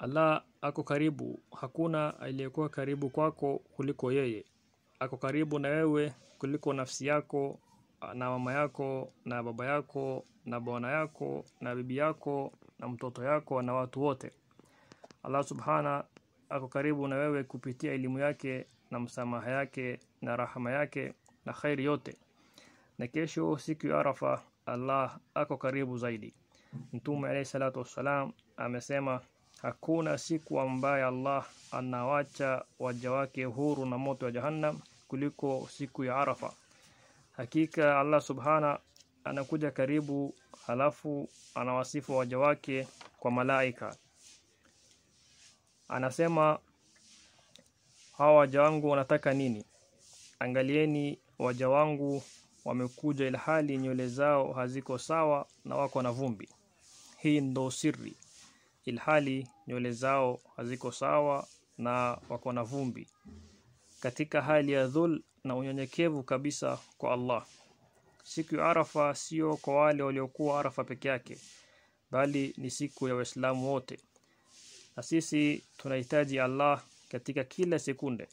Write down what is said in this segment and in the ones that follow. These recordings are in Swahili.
Allah ako karibu, hakuna aliyekuwa karibu kwako kuliko yeye. Ako karibu na wewe kuliko nafsi yako na mama yako na baba yako na bwana yako na bibi yako na mtoto yako na watu wote. Allah subhana ako karibu na wewe kupitia elimu yake na msamaha yake na rahama yake na khairi yote. Na kesho siku ya Arafa, Allah ako karibu zaidi. Mtume alayhi salatu wassalam amesema Hakuna siku ambayo Allah anawacha waja wake huru na moto wa Jahannam kuliko siku ya Arafa. Hakika Allah subhana anakuja karibu, halafu anawasifu waja wake kwa malaika, anasema hawa waja wangu wanataka nini? Angalieni waja wangu wamekuja ilhali nywele zao haziko sawa na wako na vumbi. Hii ndo siri ilhali nywele zao haziko sawa na wako na vumbi katika hali ya dhul na unyenyekevu kabisa kwa Allah. Siku ya Arafa sio kwa wale waliokuwa Arafa peke yake, bali ni siku ya Waislamu wote, na sisi tunahitaji Allah katika kila sekunde.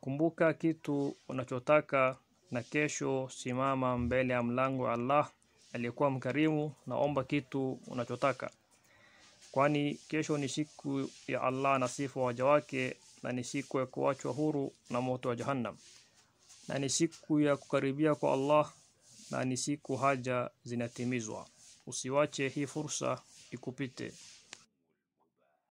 Kumbuka kitu unachotaka, na kesho simama mbele ya mlango wa Allah aliyekuwa mkarimu, naomba kitu unachotaka kwani kesho ni siku ya Allah na sifa waja wake, na ni siku ya kuachwa huru na moto wa Jahannam, na ni siku ya kukaribia kwa Allah, na ni siku haja zinatimizwa. Usiwache hii fursa ikupite.